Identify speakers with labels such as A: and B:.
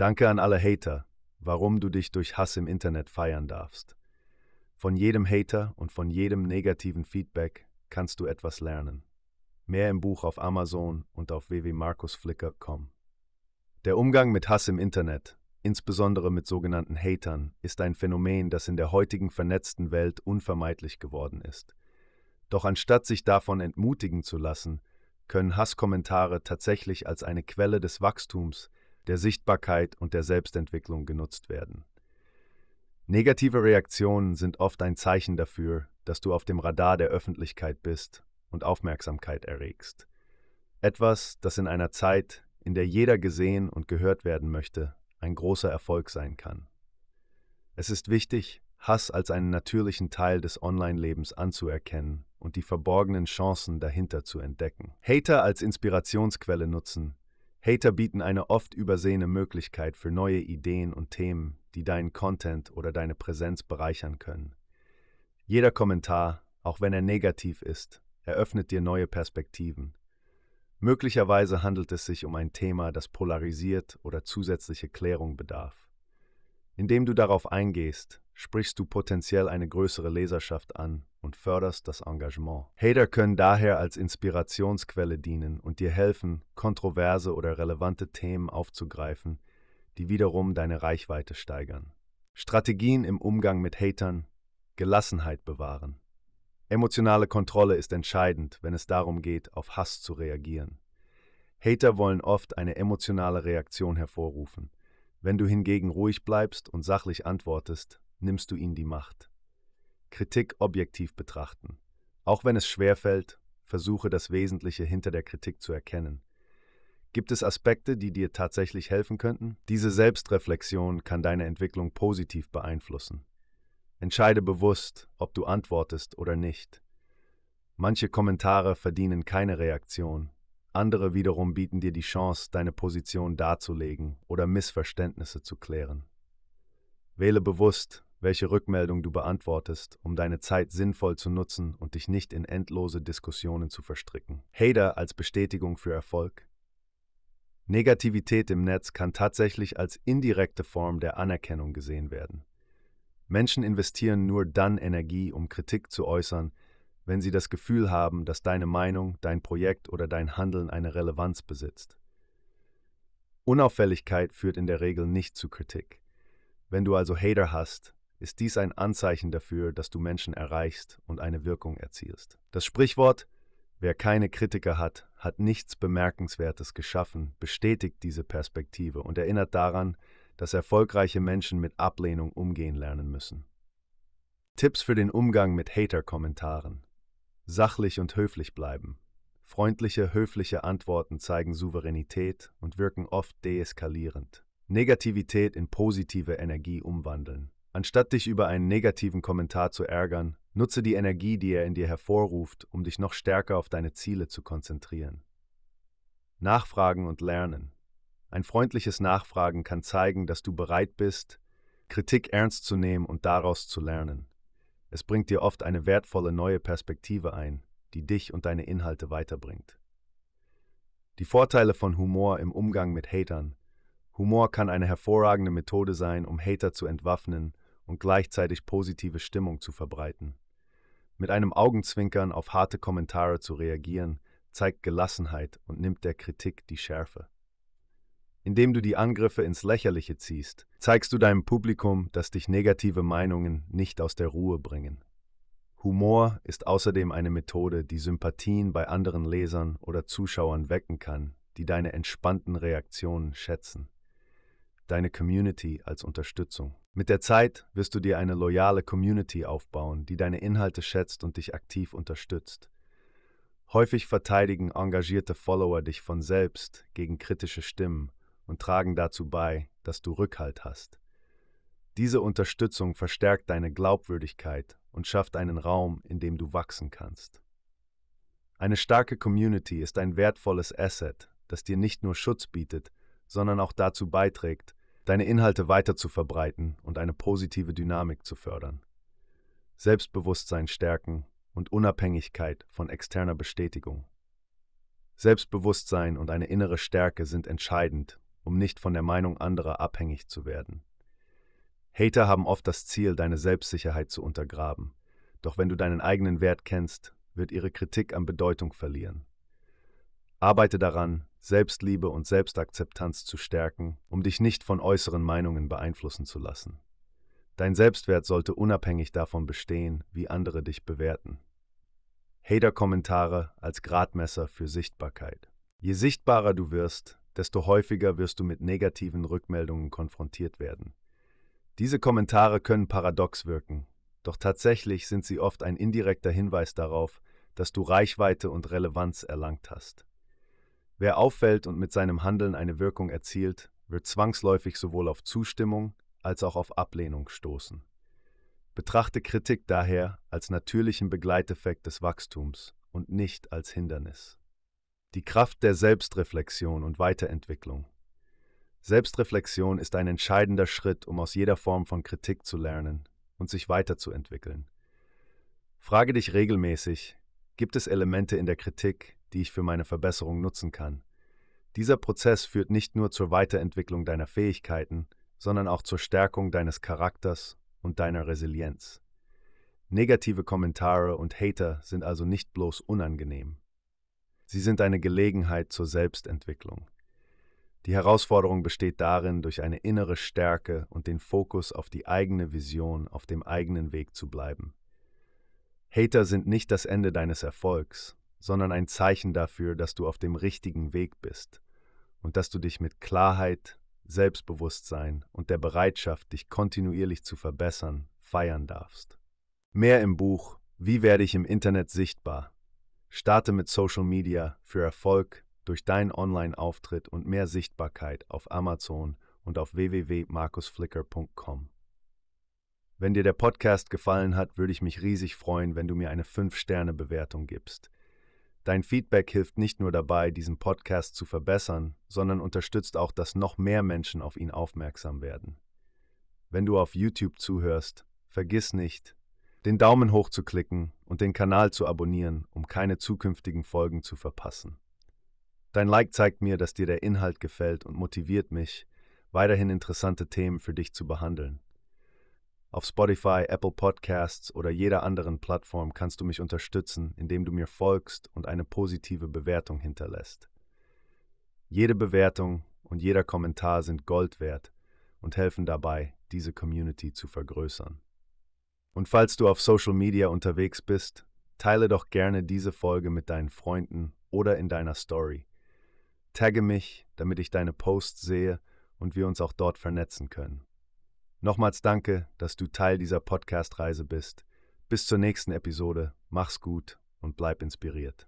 A: Danke an alle Hater, warum du dich durch Hass im Internet feiern darfst. Von jedem Hater und von jedem negativen Feedback kannst du etwas lernen. Mehr im Buch auf Amazon und auf www.markusflicker.com. Der Umgang mit Hass im Internet, insbesondere mit sogenannten Hatern, ist ein Phänomen, das in der heutigen vernetzten Welt unvermeidlich geworden ist. Doch anstatt sich davon entmutigen zu lassen, können Hasskommentare tatsächlich als eine Quelle des Wachstums, der Sichtbarkeit und der Selbstentwicklung genutzt werden. Negative Reaktionen sind oft ein Zeichen dafür, dass du auf dem Radar der Öffentlichkeit bist und Aufmerksamkeit erregst. Etwas, das in einer Zeit, in der jeder gesehen und gehört werden möchte, ein großer Erfolg sein kann. Es ist wichtig, Hass als einen natürlichen Teil des Online-Lebens anzuerkennen und die verborgenen Chancen dahinter zu entdecken. Hater als Inspirationsquelle nutzen, Hater bieten eine oft übersehene Möglichkeit für neue Ideen und Themen, die deinen Content oder deine Präsenz bereichern können. Jeder Kommentar, auch wenn er negativ ist, eröffnet dir neue Perspektiven. Möglicherweise handelt es sich um ein Thema, das polarisiert oder zusätzliche Klärung bedarf. Indem du darauf eingehst, sprichst du potenziell eine größere Leserschaft an und förderst das Engagement. Hater können daher als Inspirationsquelle dienen und dir helfen, kontroverse oder relevante Themen aufzugreifen, die wiederum deine Reichweite steigern. Strategien im Umgang mit Hatern Gelassenheit bewahren. Emotionale Kontrolle ist entscheidend, wenn es darum geht, auf Hass zu reagieren. Hater wollen oft eine emotionale Reaktion hervorrufen. Wenn du hingegen ruhig bleibst und sachlich antwortest, nimmst du ihnen die Macht. Kritik objektiv betrachten. Auch wenn es schwerfällt, versuche das Wesentliche hinter der Kritik zu erkennen. Gibt es Aspekte, die dir tatsächlich helfen könnten? Diese Selbstreflexion kann deine Entwicklung positiv beeinflussen. Entscheide bewusst, ob du antwortest oder nicht. Manche Kommentare verdienen keine Reaktion, andere wiederum bieten dir die Chance, deine Position darzulegen oder Missverständnisse zu klären. Wähle bewusst, welche Rückmeldung du beantwortest, um deine Zeit sinnvoll zu nutzen und dich nicht in endlose Diskussionen zu verstricken. Hater als Bestätigung für Erfolg. Negativität im Netz kann tatsächlich als indirekte Form der Anerkennung gesehen werden. Menschen investieren nur dann Energie, um Kritik zu äußern, wenn sie das Gefühl haben, dass deine Meinung, dein Projekt oder dein Handeln eine Relevanz besitzt. Unauffälligkeit führt in der Regel nicht zu Kritik. Wenn du also Hater hast, ist dies ein Anzeichen dafür, dass du Menschen erreichst und eine Wirkung erzielst. Das Sprichwort Wer keine Kritiker hat, hat nichts Bemerkenswertes geschaffen, bestätigt diese Perspektive und erinnert daran, dass erfolgreiche Menschen mit Ablehnung umgehen lernen müssen. Tipps für den Umgang mit Hater-Kommentaren. Sachlich und höflich bleiben. Freundliche, höfliche Antworten zeigen Souveränität und wirken oft deeskalierend. Negativität in positive Energie umwandeln. Anstatt dich über einen negativen Kommentar zu ärgern, nutze die Energie, die er in dir hervorruft, um dich noch stärker auf deine Ziele zu konzentrieren. Nachfragen und Lernen. Ein freundliches Nachfragen kann zeigen, dass du bereit bist, Kritik ernst zu nehmen und daraus zu lernen. Es bringt dir oft eine wertvolle neue Perspektive ein, die dich und deine Inhalte weiterbringt. Die Vorteile von Humor im Umgang mit Hatern. Humor kann eine hervorragende Methode sein, um Hater zu entwaffnen und gleichzeitig positive Stimmung zu verbreiten. Mit einem Augenzwinkern auf harte Kommentare zu reagieren, zeigt Gelassenheit und nimmt der Kritik die Schärfe. Indem du die Angriffe ins Lächerliche ziehst, zeigst du deinem Publikum, dass dich negative Meinungen nicht aus der Ruhe bringen. Humor ist außerdem eine Methode, die Sympathien bei anderen Lesern oder Zuschauern wecken kann, die deine entspannten Reaktionen schätzen deine Community als Unterstützung. Mit der Zeit wirst du dir eine loyale Community aufbauen, die deine Inhalte schätzt und dich aktiv unterstützt. Häufig verteidigen engagierte Follower dich von selbst gegen kritische Stimmen und tragen dazu bei, dass du Rückhalt hast. Diese Unterstützung verstärkt deine Glaubwürdigkeit und schafft einen Raum, in dem du wachsen kannst. Eine starke Community ist ein wertvolles Asset, das dir nicht nur Schutz bietet, sondern auch dazu beiträgt, deine Inhalte weiter zu verbreiten und eine positive Dynamik zu fördern. Selbstbewusstsein stärken und Unabhängigkeit von externer Bestätigung. Selbstbewusstsein und eine innere Stärke sind entscheidend, um nicht von der Meinung anderer abhängig zu werden. Hater haben oft das Ziel, deine Selbstsicherheit zu untergraben, doch wenn du deinen eigenen Wert kennst, wird ihre Kritik an Bedeutung verlieren. Arbeite daran, Selbstliebe und Selbstakzeptanz zu stärken, um dich nicht von äußeren Meinungen beeinflussen zu lassen. Dein Selbstwert sollte unabhängig davon bestehen, wie andere dich bewerten. Hater-Kommentare als Gradmesser für Sichtbarkeit. Je sichtbarer du wirst, desto häufiger wirst du mit negativen Rückmeldungen konfrontiert werden. Diese Kommentare können paradox wirken, doch tatsächlich sind sie oft ein indirekter Hinweis darauf, dass du Reichweite und Relevanz erlangt hast. Wer auffällt und mit seinem Handeln eine Wirkung erzielt, wird zwangsläufig sowohl auf Zustimmung als auch auf Ablehnung stoßen. Betrachte Kritik daher als natürlichen Begleiteffekt des Wachstums und nicht als Hindernis. Die Kraft der Selbstreflexion und Weiterentwicklung. Selbstreflexion ist ein entscheidender Schritt, um aus jeder Form von Kritik zu lernen und sich weiterzuentwickeln. Frage dich regelmäßig, gibt es Elemente in der Kritik, die ich für meine Verbesserung nutzen kann. Dieser Prozess führt nicht nur zur Weiterentwicklung deiner Fähigkeiten, sondern auch zur Stärkung deines Charakters und deiner Resilienz. Negative Kommentare und Hater sind also nicht bloß unangenehm. Sie sind eine Gelegenheit zur Selbstentwicklung. Die Herausforderung besteht darin, durch eine innere Stärke und den Fokus auf die eigene Vision auf dem eigenen Weg zu bleiben. Hater sind nicht das Ende deines Erfolgs, sondern ein Zeichen dafür, dass du auf dem richtigen Weg bist und dass du dich mit Klarheit, Selbstbewusstsein und der Bereitschaft, dich kontinuierlich zu verbessern, feiern darfst. Mehr im Buch Wie werde ich im Internet sichtbar? Starte mit Social Media für Erfolg durch deinen Online-Auftritt und mehr Sichtbarkeit auf Amazon und auf www.markusflicker.com. Wenn dir der Podcast gefallen hat, würde ich mich riesig freuen, wenn du mir eine 5-Sterne-Bewertung gibst. Dein Feedback hilft nicht nur dabei, diesen Podcast zu verbessern, sondern unterstützt auch, dass noch mehr Menschen auf ihn aufmerksam werden. Wenn du auf YouTube zuhörst, vergiss nicht, den Daumen hoch zu klicken und den Kanal zu abonnieren, um keine zukünftigen Folgen zu verpassen. Dein Like zeigt mir, dass dir der Inhalt gefällt und motiviert mich, weiterhin interessante Themen für dich zu behandeln. Auf Spotify, Apple Podcasts oder jeder anderen Plattform kannst du mich unterstützen, indem du mir folgst und eine positive Bewertung hinterlässt. Jede Bewertung und jeder Kommentar sind Gold wert und helfen dabei, diese Community zu vergrößern. Und falls du auf Social Media unterwegs bist, teile doch gerne diese Folge mit deinen Freunden oder in deiner Story. Tagge mich, damit ich deine Posts sehe und wir uns auch dort vernetzen können. Nochmals danke, dass du Teil dieser Podcast-Reise bist. Bis zur nächsten Episode. Mach's gut und bleib inspiriert.